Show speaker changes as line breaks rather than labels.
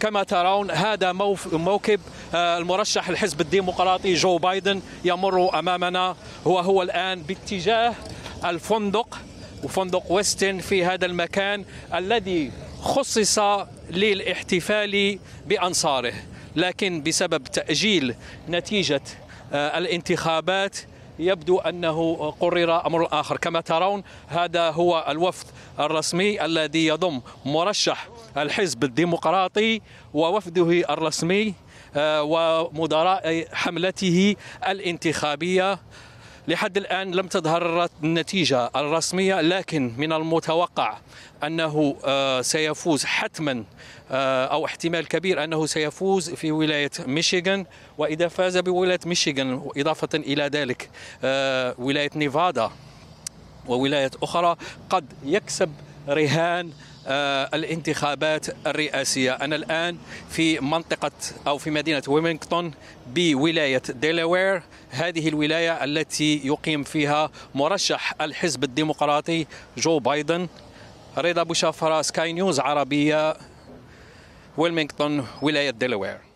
كما ترون هذا موكب آه، المرشح الحزب الديمقراطي جو بايدن يمر امامنا وهو الان باتجاه الفندق وفندق ويستن في هذا المكان الذي خصص للاحتفال بانصاره لكن بسبب تاجيل نتيجه آه، الانتخابات يبدو انه قرر امر اخر كما ترون هذا هو الوفد الرسمي الذي يضم مرشح الحزب الديمقراطي ووفده الرسمي آه، ومدراء حملته الانتخابيه لحد الآن لم تظهر النتيجة الرسمية لكن من المتوقع أنه آه، سيفوز حتما آه، أو احتمال كبير أنه سيفوز في ولاية ميشيغان وإذا فاز بولاية ميشيغان إضافة إلى ذلك ولاية نيفادا وولايات أخرى قد يكسب رهان آه، الانتخابات الرئاسية أنا الآن في منطقة أو في مدينة ويمنغتون بولاية ديلاوير هذه الولاية التي يقيم فيها مرشح الحزب الديمقراطي جو بايدن رضا بوشافرا سكاي نيوز عربية ويلمينغتون ولاية ديلاوير